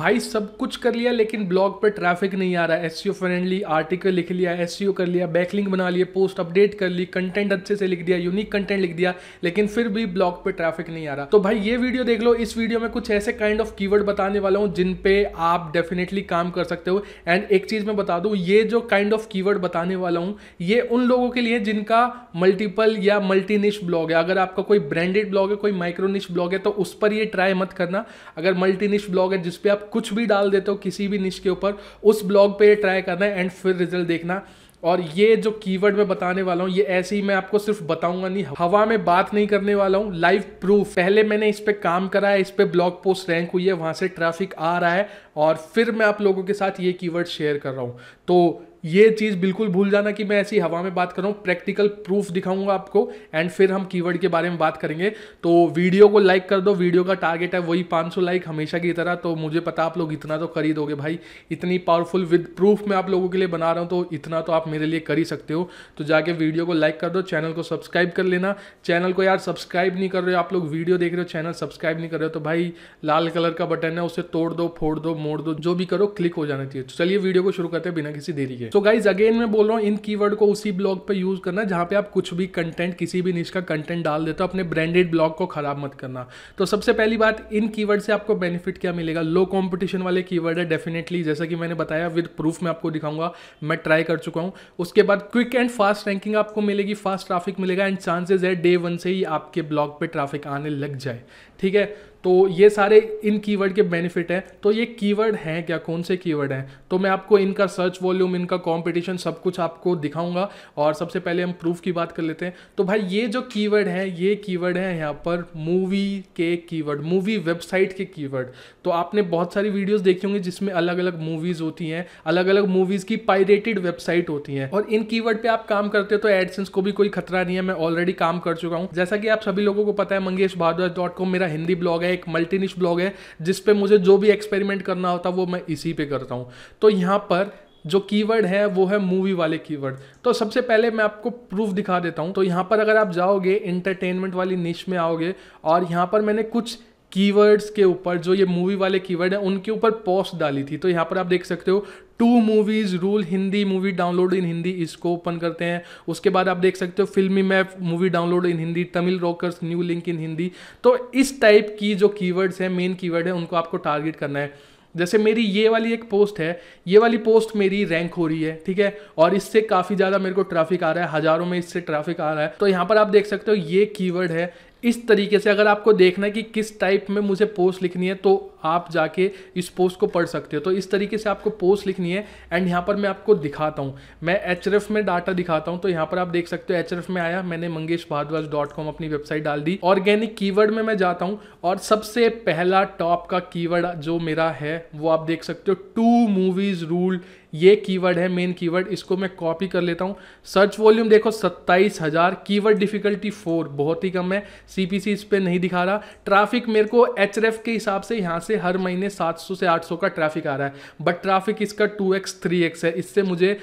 भाई सब कुछ कर लिया लेकिन ब्लॉग पे ट्रैफिक नहीं आ रहा है एस फ्रेंडली आर्टिकल लिख लिया एस e कर लिया बैकलिंग बना लिए पोस्ट अपडेट कर ली कंटेंट अच्छे से लिख दिया यूनिक कंटेंट लिख दिया लेकिन फिर भी ब्लॉग पे ट्रैफिक नहीं आ रहा तो भाई ये वीडियो देख लो इस वीडियो में कुछ ऐसे काइंड ऑफ कीवर्ड बताने वाला हूँ जिन पे आप डेफिनेटली काम कर सकते हो एंड एक चीज़ मैं बता दूँ ये जो काइंड ऑफ कीवर्ड बताने वाला हूँ ये उन लोगों के लिए जिनका मल्टीपल या मल्टी निश ब्लॉग है अगर आपका कोई ब्रांडेड ब्लॉग है कोई माइक्रोनिश ब्लॉग है तो उस पर ये ट्राई मत करना अगर मल्टी निश ब्लॉग है जिसपे आप कुछ भी डाल देते हो किसी भी निश के ऊपर उस ब्लॉग पे ट्राई करना है एंड फिर रिजल्ट देखना और ये जो कीवर्ड मैं बताने वाला हूँ ये ऐसे ही मैं आपको सिर्फ बताऊंगा नहीं हवा में बात नहीं करने वाला हूँ लाइव प्रूफ पहले मैंने इस पर काम करा है इस पर ब्लॉग पोस्ट रैंक हुई है वहाँ से ट्रैफिक आ रहा है और फिर मैं आप लोगों के साथ ये कीवर्ड शेयर कर रहा हूँ तो ये चीज़ बिल्कुल भूल जाना कि मैं ऐसी हवा में बात कर रहा हूँ प्रैक्टिकल प्रूफ दिखाऊंगा आपको एंड फिर हम कीवर्ड के बारे में बात करेंगे तो वीडियो को लाइक कर दो वीडियो का टारगेट है वही 500 लाइक हमेशा की तरह तो मुझे पता आप लोग इतना तो कर ही दोगे भाई इतनी पावरफुल विद प्रूफ मैं आप लोगों के लिए बना रहा हूँ तो इतना तो आप मेरे लिए कर ही सकते हो तो जाके वीडियो को लाइक कर दो चैनल को सब्सक्राइब कर लेना चैनल को यार सब्सक्राइब नहीं कर रहे हो आप लोग वीडियो देख रहे हो चैनल सब्सक्राइब नहीं कर रहे हो तो भाई लाल कलर का बटन है उसे तोड़ दो फोड़ दो मोड़ दो जो भी करो क्लिक हो जाना चाहिए तो चलिए वीडियो को शुरू करते हैं बिना किसी देरी के तो गाइज अगेन मैं बोल रहा हूँ इन कीवर्ड को उसी ब्लॉग पे यूज करना जहां पे आप कुछ भी कंटेंट किसी भी निश का कंटेंट डाल देते हो अपने ब्रांडेड ब्लॉग को खराब मत करना तो सबसे पहली बात इन कीवर्ड से आपको बेनिफिट क्या मिलेगा लो कॉम्पिटिशन वाले कीवर्ड है डेफिनेटली जैसा कि मैंने बताया विद प्रूफ मैं आपको दिखाऊंगा मैं ट्राई कर चुका हूँ उसके बाद क्विक एंड फास्ट रैंकिंग आपको मिलेगी फास्ट ट्रैफिक मिलेगा एंड चांसेज है डे वन से ही आपके ब्लॉग पे ट्रैफिक आने लग जाए ठीक है तो ये सारे इन कीवर्ड के बेनिफिट हैं तो ये कीवर्ड हैं क्या कौन से कीवर्ड हैं तो मैं आपको इनका सर्च वॉल्यूम इनका कंपटीशन सब कुछ आपको दिखाऊंगा और सबसे पहले हम प्रूफ की बात कर लेते हैं तो भाई ये जो कीवर्ड हैं ये कीवर्ड हैं यहाँ पर मूवी के कीवर्ड मूवी वेबसाइट के कीवर्ड तो आपने बहुत सारी वीडियोज़ देखी होंगी जिसमें अलग अलग मूवीज़ होती हैं अलग अलग मूवीज़ की पायरेटेड वेबसाइट होती हैं और इन कीवर्ड पर आप काम करते हो तो एडसेंस को भी कोई खतरा नहीं है मैं ऑलरेडी काम कर चुका हूँ जैसा कि आप सभी लोगों को पता है मंगेश भारद्वाज डॉट कॉम मेरा हिंदी ब्लॉग है एक मल्टीनिश ब्लॉग है जिसपे मुझे जो भी एक्सपेरिमेंट करना होता वो मैं इसी पे करता हूँ तो यहाँ पर जो कीवर्ड है वो है मूवी वाले कीवर्ड तो सबसे पहले मैं आपको प्रूफ दिखा देता हूँ तो यहाँ पर अगर आप जाओगे इंटरटेनमेंट वाली निश में आओगे और यहाँ पर मैंने कुछ कीवर्ड्स के ऊपर जो ये मूवी वाले कीवर्ड हैं उनके ऊपर पोस्ट डाली थी तो यहाँ पर आप देख सकते हो two movies rule Hindi movie download in Hindi इसको ओपन करते हैं उसके बाद आप देख सकते हो filmy map movie download in Hindi Tamil rockers new link in Hindi तो इस टाइप की जो कीवर्ड्स हैं मेन कीवर्ड है उनको आपको टारगेट करना है जैसे मेरी ये वाली एक पोस्ट है ये वाली पोस्ट मेरी रैंक हो रही है ठीक है और इससे काफ़ी ज़्यादा मेरे को ट्रैफिक आ रहा है हज़ारों में इससे ट्रैफिक आ रहा है तो यहाँ पर आप देख सकते हो ये कीवर्ड है इस तरीके से अगर आपको देखना है कि किस टाइप में मुझे पोस्ट लिखनी है तो आप जाके इस पोस्ट को पढ़ सकते हो तो इस तरीके से आपको पोस्ट लिखनी है एंड यहाँ पर मैं आपको दिखाता हूँ मैं एच में डाटा दिखाता हूँ तो यहाँ पर आप देख सकते हो एच में आया मैंने मंगेश भारद्वाज अपनी वेबसाइट डाल दी ऑर्गेनिक कीवर्ड में मैं जाता हूँ और सबसे पहला टॉप का कीवर्ड जो मेरा है वो आप देख सकते हो टू मूवीज रूल ये कीवर्ड है मेन कीवर्ड इसको मैं कॉपी कर लेता हूँ सर्च वॉल्यूम देखो सत्ताईस हज़ार कीवर्ड डिफिकल्टी फोर बहुत ही कम है सीपीसी इस पर नहीं दिखा रहा ट्रैफिक मेरे को एच के हिसाब से यहाँ से से हर महीने 700 से 800 का ट्रैफिक आ रहा है बट ट्रैफिक इसका 2x 3x है इससे मुझे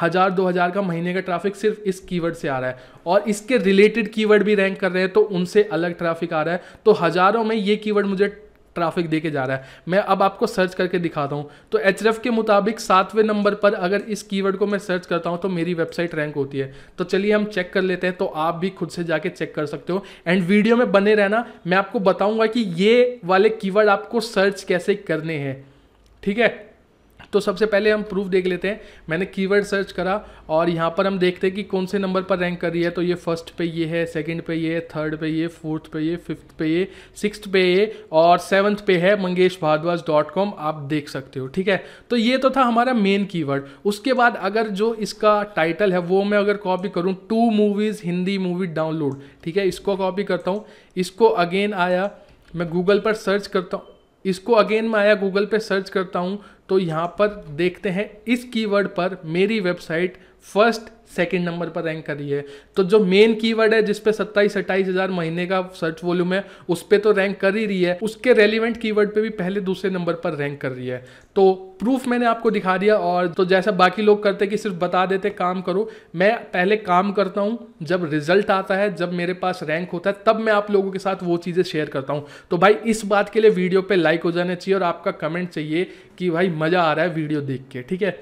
हज़ार दो हज़ार का महीने का ट्रैफिक सिर्फ इस कीवर्ड से आ रहा है और इसके रिलेटेड कीवर्ड भी रैंक कर रहे हैं तो उनसे अलग ट्रैफिक आ रहा है तो हज़ारों में ये कीवर्ड मुझे ट्रैफिक देके जा रहा है मैं अब आपको सर्च करके दिखाता हूँ तो एच के मुताबिक सातवें नंबर पर अगर इस कीवर्ड को मैं सर्च करता हूँ तो मेरी वेबसाइट रैंक होती है तो चलिए हम चेक कर लेते हैं तो आप भी खुद से जाके चेक कर सकते हो एंड वीडियो में बने रहना मैं आपको बताऊंगा कि ये वाले कीवर्ड आपको सर्च कैसे करने हैं ठीक है तो सबसे पहले हम प्रूफ देख लेते हैं मैंने कीवर्ड सर्च करा और यहाँ पर हम देखते हैं कि कौन से नंबर पर रैंक कर रही है तो ये फर्स्ट पे ये है सेकंड पे ये है थर्ड पे ये फोर्थ पे ये फिफ्थ पे ये सिक्स पे ये और सेवन्थ पे है मंगेश भारद्वाज डॉट कॉम आप देख सकते हो ठीक है तो ये तो था हमारा मेन कीवर्ड उसके बाद अगर जो इसका टाइटल है वो मैं अगर कॉपी करूँ two movies Hindi movie download ठीक है इसको कॉपी करता हूँ इसको अगेन आया मैं गूगल पर सर्च करता हूँ इसको अगेन मैं आया गूगल पे सर्च करता हूँ तो यहाँ पर देखते हैं इस कीवर्ड पर मेरी वेबसाइट फर्स्ट सेकंड नंबर पर रैंक कर रही है तो जो मेन कीवर्ड है जिसपे सत्ताईस अट्ठाईस हजार महीने का सर्च वॉल्यूम है उस पर तो रैंक कर ही रही है उसके रेलिवेंट कीवर्ड पे भी पहले दूसरे नंबर पर रैंक कर रही है तो प्रूफ मैंने आपको दिखा दिया और तो जैसा बाकी लोग करते कि सिर्फ बता देते काम करो मैं पहले काम करता हूँ जब रिजल्ट आता है जब मेरे पास रैंक होता है तब मैं आप लोगों के साथ वो चीज़ें शेयर करता हूँ तो भाई इस बात के लिए वीडियो पर लाइक हो जाना चाहिए और आपका कमेंट चाहिए कि भाई मज़ा आ रहा है वीडियो देख के ठीक है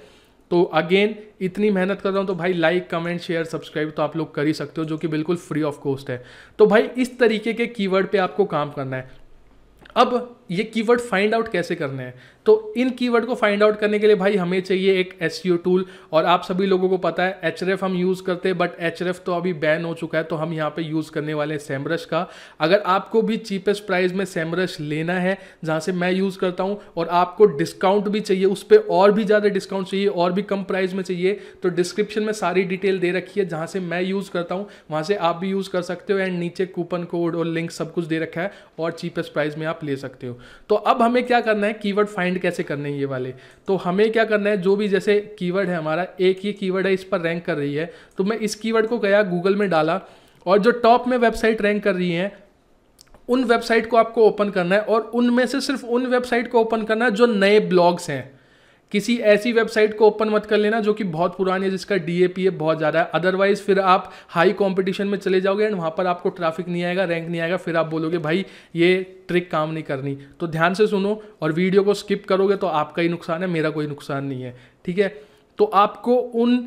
तो अगेन इतनी मेहनत कर रहा हूँ तो भाई लाइक कमेंट शेयर सब्सक्राइब तो आप लोग कर ही सकते हो जो कि बिल्कुल फ्री ऑफ कॉस्ट है तो भाई इस तरीके के कीवर्ड पे आपको काम करना है अब ये कीवर्ड फाइंड आउट कैसे करने हैं तो इन कीवर्ड को फाइंड आउट करने के लिए भाई हमें चाहिए एक एस टूल e और आप सभी लोगों को पता है एच हम यूज़ करते हैं बट एच तो अभी बैन हो चुका है तो हम यहाँ पे यूज़ करने वाले हैं सैमरश का अगर आपको भी चीपेस्ट प्राइस में सैमरश लेना है जहाँ से मैं यूज़ करता हूँ और आपको डिस्काउंट भी चाहिए उस पर और भी ज़्यादा डिस्काउंट चाहिए और भी कम प्राइस में चाहिए तो डिस्क्रिप्शन में सारी डिटेल दे रखी है जहाँ से मैं यूज़ करता हूँ वहाँ से आप भी यूज़ कर सकते हो एंड नीचे कूपन कोड और लिंक सब कुछ दे रखा है और चीपेस्ट प्राइस में आप ले सकते हो हो तो अब हमें क्या करना है कीवर्ड फाइंड कैसे करने हैं ये वाले तो हमें क्या करना है जो भी जैसे कीवर्ड है हमारा एक ही कीवर्ड है इस पर रैंक कर रही है तो मैं इस कीवर्ड को गया गूगल में डाला और जो टॉप में वेबसाइट रैंक कर रही हैं उन वेबसाइट को आपको ओपन करना है और उनमें से सिर्फ उन वेबसाइट को ओपन करना है जो नए ब्लॉग्स हैं किसी ऐसी वेबसाइट को ओपन मत कर लेना जो कि बहुत पुरानी है जिसका डी बहुत ज़्यादा है अदरवाइज फिर आप हाई कॉम्पिटिशन में चले जाओगे एंड वहाँ पर आपको ट्रैफिक नहीं आएगा रैंक नहीं आएगा फिर आप बोलोगे भाई ये ट्रिक काम नहीं करनी तो ध्यान से सुनो और वीडियो को स्किप करोगे तो आपका ही नुकसान है मेरा कोई नुकसान नहीं है ठीक है तो आपको उन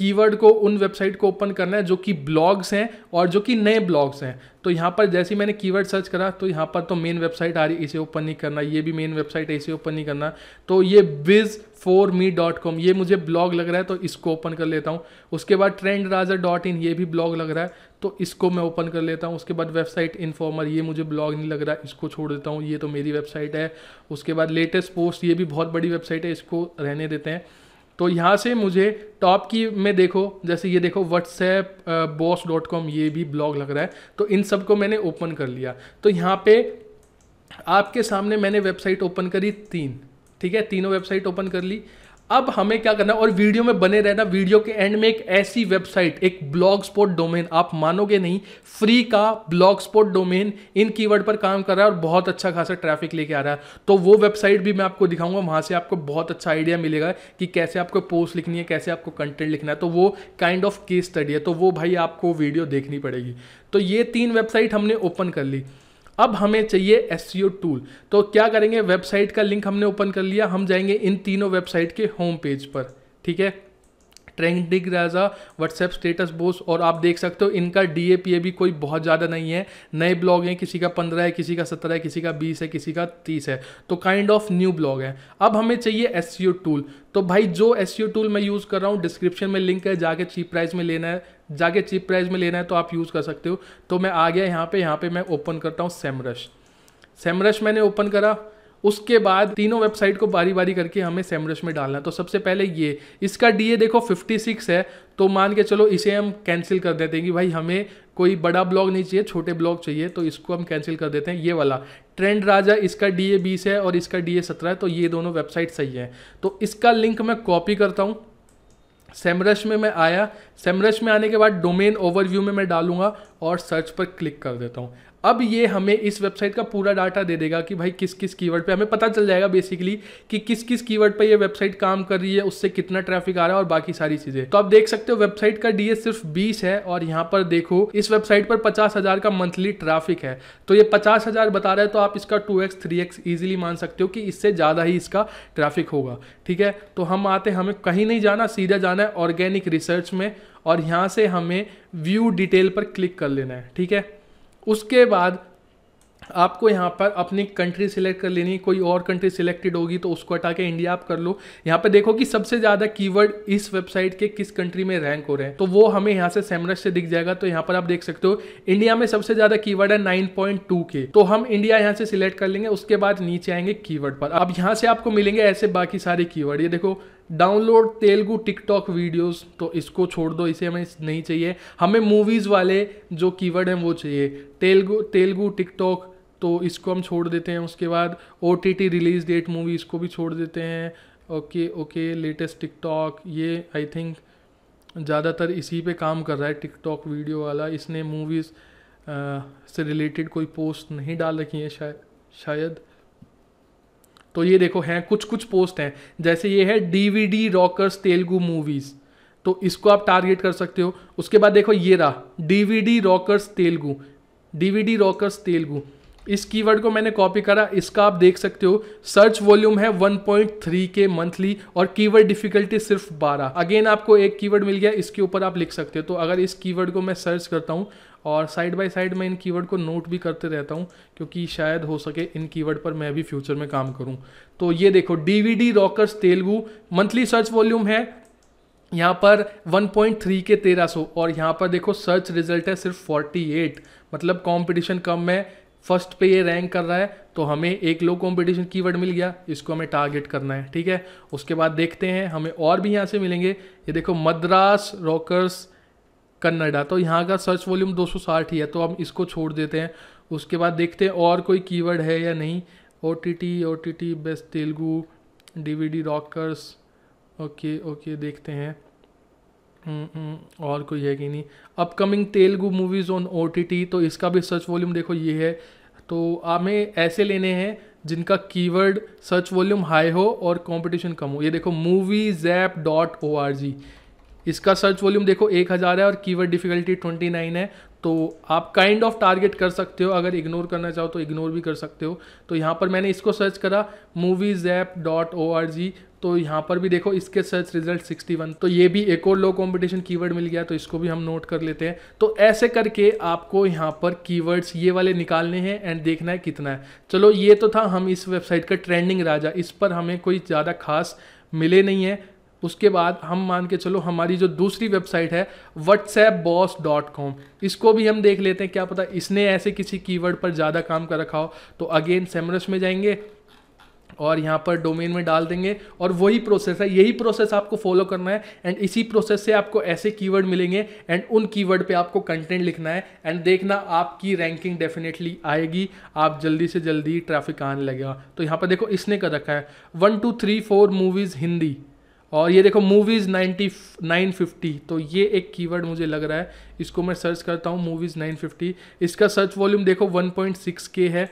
कीवर्ड को उन वेबसाइट को ओपन करना है जो कि ब्लॉग्स हैं और जो कि नए ब्लॉग्स हैं तो यहाँ पर जैसे ही मैंने कीवर्ड सर्च करा तो यहाँ पर तो मेन वेबसाइट आ रही इसे ओपन नहीं करना ये भी मेन वेबसाइट है इसे ओपन नहीं करना तो ये wiz for me dot com ये मुझे ब्लॉग लग रहा है तो इसको ओपन कर लेता हूँ उसके बाद ट्रेंड राजा डॉट इन ये भी ब्लॉग लग रहा है तो इसको मैं ओपन कर लेता हूँ उसके बाद वेबसाइट इन्फॉर्मर ये मुझे ब्लॉग नहीं लग रहा इसको छोड़ देता हूँ ये तो मेरी वेबसाइट है उसके बाद लेटेस्ट पोस्ट ये भी बहुत बड़ी वेबसाइट है इसको रहने देते हैं तो यहाँ से मुझे टॉप की में देखो जैसे ये देखो व्हाट्सएप बॉस डॉट कॉम ये भी ब्लॉग लग रहा है तो इन सब को मैंने ओपन कर लिया तो यहाँ पे आपके सामने मैंने वेबसाइट ओपन करी तीन ठीक है तीनों वेबसाइट ओपन कर ली अब हमें क्या करना है और वीडियो में बने रहना वीडियो के एंड में एक ऐसी वेबसाइट एक ब्लॉग स्पोर्ट डोमेन आप मानोगे नहीं फ्री का ब्लॉग स्पॉट डोमेन इन कीवर्ड पर काम कर रहा है और बहुत अच्छा खासा ट्रैफिक लेके आ रहा है तो वो वेबसाइट भी मैं आपको दिखाऊंगा वहाँ से आपको बहुत अच्छा आइडिया मिलेगा कि कैसे आपको पोस्ट लिखनी है कैसे आपको कंटेंट लिखना है तो वो काइंड ऑफ केस स्टडी है तो वो भाई आपको वीडियो देखनी पड़ेगी तो ये तीन वेबसाइट हमने ओपन कर ली अब हमें चाहिए एस टूल e तो क्या करेंगे वेबसाइट का लिंक हमने ओपन कर लिया हम जाएंगे इन तीनों वेबसाइट के होम पेज पर ठीक है trend dig age a WhatsApp status boss और आप देख सकते हो इनका डी ए पी ए भी कोई बहुत ज़्यादा नहीं है नए ब्लॉग हैं किसी का पंद्रह है किसी का सत्रह है किसी का बीस है किसी का तीस है तो काइंड ऑफ न्यू ब्लॉग है अब हमें चाहिए एस सी ओ टूल तो भाई जो एस सी ओ टूल मैं यूज़ कर रहा हूँ डिस्क्रिप्शन में लिंक है जाके चीप प्राइस में लेना है जाके चीप प्राइस में लेना है तो आप यूज़ कर सकते हो तो मैं आ गया यहाँ पे यहाँ पे मैं ओपन करता हूँ सेमरश सेमरश मैंने ओपन करा उसके बाद तीनों वेबसाइट को बारी बारी करके हमें सैमरस में डालना है तो सबसे पहले ये इसका डी देखो 56 है तो मान के चलो इसे हम कैंसिल कर देते हैं कि भाई हमें कोई बड़ा ब्लॉग नहीं चाहिए छोटे ब्लॉग चाहिए तो इसको हम कैंसिल कर देते हैं ये वाला ट्रेंड राजा इसका डी ए बीस है और इसका डी ए सत्रह है तो ये दोनों वेबसाइट सही है तो इसका लिंक मैं कॉपी करता हूँ सेमरश में मैं आया सेमरश में आने के बाद डोमेन ओवरव्यू में मैं डालूंगा और सर्च पर क्लिक कर देता हूँ अब ये हमें इस वेबसाइट का पूरा डाटा दे देगा कि भाई किस किस कीवर्ड पे हमें पता चल जाएगा बेसिकली कि किस किस कीवर्ड पे ये वेबसाइट काम कर रही है उससे कितना ट्रैफिक आ रहा है और बाकी सारी चीजें तो आप देख सकते हो वेबसाइट का डीएस सिर्फ 20 है और यहाँ पर देखो इस वेबसाइट पर पचास हजार का मंथली ट्रैफिक है तो ये पचास हजार बता रहा है तो आप इसका two X three X easily मान सकते हो कि इससे ज़्यादा ही इसका ट्रैफिक होगा ठीक है तो हम आते हमें कहीं नहीं जाना सीधा जाना है ऑर्गेनिक रिसर्च में और यहाँ से हमें व्यू डिटेल पर क्लिक कर लेना है ठीक है उसके बाद आपको यहाँ पर अपनी कंट्री सिलेक्ट कर लेनी कोई और कंट्री सिलेक्टेड होगी तो उसको हटा के इंडिया आप कर लो यहाँ पर देखो कि सबसे ज़्यादा कीवर्ड इस वेबसाइट के किस कंट्री में रैंक हो रहे हैं तो वो हमें यहाँ से सेमरस से दिख जाएगा तो यहाँ पर आप देख सकते हो इंडिया में सबसे ज़्यादा कीवर्ड है टू के तो हम इंडिया यहाँ से सिलेक्ट कर लेंगे उसके बाद नीचे आएंगे कीवर्ड पर अब यहाँ से आपको मिलेंगे ऐसे बाकी सारे कीवर्ड ये देखो डाउनलोड तेलुगू टिकटॉक वीडियोस तो इसको छोड़ दो इसे हमें नहीं चाहिए हमें मूवीज़ वाले जो कीवर्ड हैं वो चाहिए तेलुगु तेलुगू टिकटॉक तो इसको हम छोड़ देते हैं उसके बाद ओ रिलीज डेट मूवी इसको भी छोड़ देते हैं ओके ओके लेटेस्ट टिकटॉक ये आई थिंक ज़्यादातर इसी पे काम कर रहा है टिकटॉक वीडियो वाला इसने मूवीज़ से रिलेटेड कोई पोस्ट नहीं डाल रखी है शायद शायद तो ये देखो हैं कुछ कुछ पोस्ट हैं जैसे ये है डीवीडी रॉकर्स तेलुगु मूवीज़ तो इसको आप टारगेट कर सकते हो उसके बाद देखो ये रहा DVD rockers Telugu DVD rockers Telugu इस कीवर्ड को मैंने कॉपी करा इसका आप देख सकते हो सर्च वॉल्यूम है 1.3 के मंथली और कीवर्ड डिफिकल्टी सिर्फ 12 अगेन आपको एक कीवर्ड मिल गया इसके ऊपर आप लिख सकते हो तो अगर इस कीवर्ड को मैं सर्च करता हूँ और साइड बाय साइड मैं इन कीवर्ड को नोट भी करते रहता हूँ क्योंकि शायद हो सके इन कीवर्ड पर मैं भी फ्यूचर में काम करूँ तो ये देखो D V D rockers Telugu monthly search volume है यहाँ पर 1.3 के 1300 और यहाँ पर देखो सर्च रिजल्ट है सिर्फ 48 मतलब कंपटीशन कम है फर्स्ट पे ये रैंक कर रहा है तो हमें एक लो कंपटीशन कीवर्ड मिल गया इसको हमें टारगेट करना है ठीक है उसके बाद देखते हैं हमें और भी यहाँ से मिलेंगे ये देखो मद्रास रॉकर्स कन्नडा तो यहाँ का सर्च वॉल्यूम 260 ही है तो हम इसको छोड़ देते हैं उसके बाद देखते हैं और कोई कीवर्ड है या नहीं O T T O T T best Telugu D V D rockers okay okay देखते हैं हम्म, हम्म, और कोई है कि नहीं upcoming Telugu movies on O T T तो इसका भी सर्च वॉल्यूम देखो ये है तो हमें ऐसे लेने हैं जिनका कीवर्ड सर्च वॉल्यूम हाई हो और कंपटीशन कम हो ये देखो movie zap dot O R G इसका सर्च वॉल्यूम देखो एक हज़ार है और कीवर्ड डिफिकल्टी ट्वेंटी नाइन है तो आप काइंड ऑफ टारगेट कर सकते हो अगर इग्नोर करना चाहो तो इग्नोर भी कर सकते हो तो यहाँ पर मैंने इसको सर्च करा movies app dot O R G तो यहाँ पर भी देखो इसके सर्च रिजल्ट 61 तो ये भी एक और लो कंपटीशन कीवर्ड मिल गया तो इसको भी हम नोट कर लेते हैं तो ऐसे करके आपको यहाँ पर कीवर्ड्स ये वाले निकालने हैं एंड देखना है कितना है चलो ये तो था हम इस वेबसाइट का ट्रेंडिंग राजा इस पर हमें कोई ज़्यादा खास मिले नहीं है उसके बाद हम मान के चलो हमारी जो दूसरी वेबसाइट है व्हाट्सएप बॉस डॉट कॉम इसको भी हम देख लेते हैं क्या पता इसने ऐसे किसी कीवर्ड पर ज़्यादा काम कर रखा हो तो अगेन सेमरस में जाएंगे और यहाँ पर डोमेन में डाल देंगे और वही प्रोसेस है यही प्रोसेस आपको फॉलो करना है एंड इसी प्रोसेस से आपको ऐसे कीवर्ड मिलेंगे एंड उन कीवर्ड पे आपको कंटेंट लिखना है एंड देखना आपकी रैंकिंग डेफिनेटली आएगी आप जल्दी से जल्दी ट्रैफिक आने लगेगा तो यहाँ पर देखो इसने कर रखा है one two three four movies Hindi और ये देखो मूवीज़ नाइन्टी नाइन फिफ्टी तो ये एक कीवर्ड मुझे लग रहा है इसको मैं सर्च करता हूँ मूवीज़ नाइन फिफ्टी इसका सर्च वॉल्यूम देखो वन पॉइंट सिक्स के है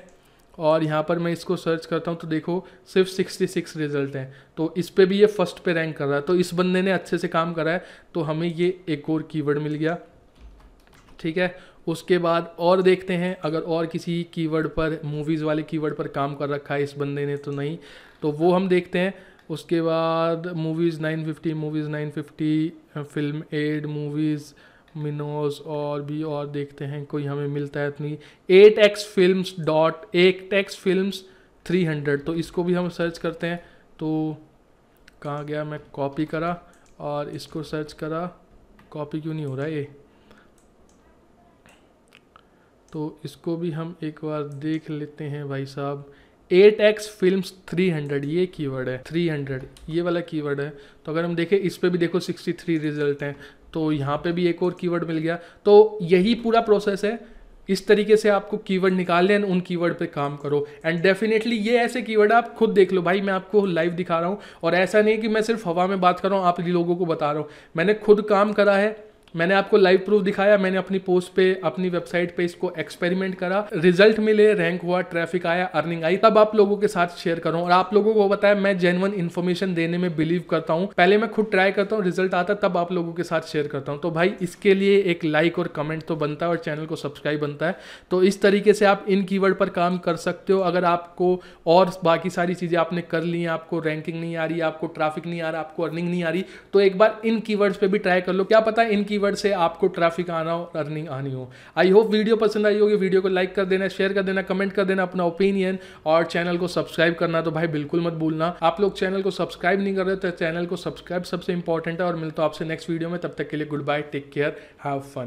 और यहाँ पर मैं इसको सर्च करता हूँ तो देखो सिर्फ सिक्सटी सिक्स रिजल्ट हैं तो इस पर भी ये फर्स्ट पे रैंक कर रहा है तो इस बंदे ने अच्छे से काम करा है तो हमें ये एक और कीवर्ड मिल गया ठीक है उसके बाद और देखते हैं अगर और किसी कीवर्ड पर मूवीज़ वाले कीवर्ड पर काम कर रखा है इस बंदे ने तो नहीं तो वो हम देखते हैं उसके बाद मूवीज़ 950 मूवीज़ 950 फिल्म एड मूवीज़ मिनोज और भी और देखते हैं कोई हमें मिलता है इतनी eight X film dot eight X film three hundred तो इसको भी हम सर्च करते हैं तो कहाँ गया मैं कॉपी करा और इसको सर्च करा कॉपी क्यों नहीं हो रहा ये तो इसको भी हम एक बार देख लेते हैं भाई साहब eight X film three hundred ये कीवर्ड है थ्री हंड्रेड ये वाला कीवर्ड है तो अगर हम देखें इस पर भी देखो सिक्सटी थ्री रिजल्ट हैं तो यहाँ पे भी एक और कीवर्ड मिल गया तो यही पूरा प्रोसेस है इस तरीके से आपको कीवर्ड निकाल लें उन कीवर्ड पे काम करो एंड डेफिनेटली ये ऐसे कीवर्ड आप खुद देख लो भाई मैं आपको लाइव दिखा रहा हूँ और ऐसा नहीं कि मैं सिर्फ हवा में बात कर रहा हूँ आप लोगों को बता रहा हूँ मैंने खुद काम करा है मैंने आपको लाइव प्रूफ दिखाया मैंने अपनी पोस्ट पे अपनी वेबसाइट पे इसको एक्सपेरिमेंट करा रिजल्ट मिले रैंक हुआ ट्रैफिक आया अर्निंग आई तब आप लोगों के साथ शेयर करूं और आप लोगों को बताया मैं जेनवन इन्फॉर्मेशन देने में बिलीव करता हूँ पहले मैं खुद ट्राई करता हूँ रिजल्ट आता तब आप लोगों के साथ शेयर करता हूं तो भाई इसके लिए एक लाइक और कमेंट तो बनता है और चैनल को सब्सक्राइब बनता है तो इस तरीके से आप इन कीवर्ड पर काम कर सकते हो अगर आपको और बाकी सारी चीज़ें आपने कर ली हैं आपको रैंकिंग नहीं आ रही आपको ट्रैफिक नहीं आ रहा आपको अर्निंग नहीं आ रही तो एक बार इन कीवर्ड्स पे भी ट्राई कर लो क्या पता इन की कीवर्ड से आपको ट्रैफिक आना हो अर्निंग आनी हो आई होप वीडियो पसंद आई होगी वीडियो को लाइक कर देना शेयर कर देना कमेंट कर देना अपना ओपिनियन और चैनल को सब्सक्राइब करना तो भाई बिल्कुल मत भूलना आप लोग चैनल को सब्सक्राइब नहीं कर रहे तो चैनल को सब्सक्राइब सबसे इंपॉर्टेंट है और मिलता तो हूँ आपसे नेक्स्ट वीडियो में तब तक के लिए goodbye take care have fun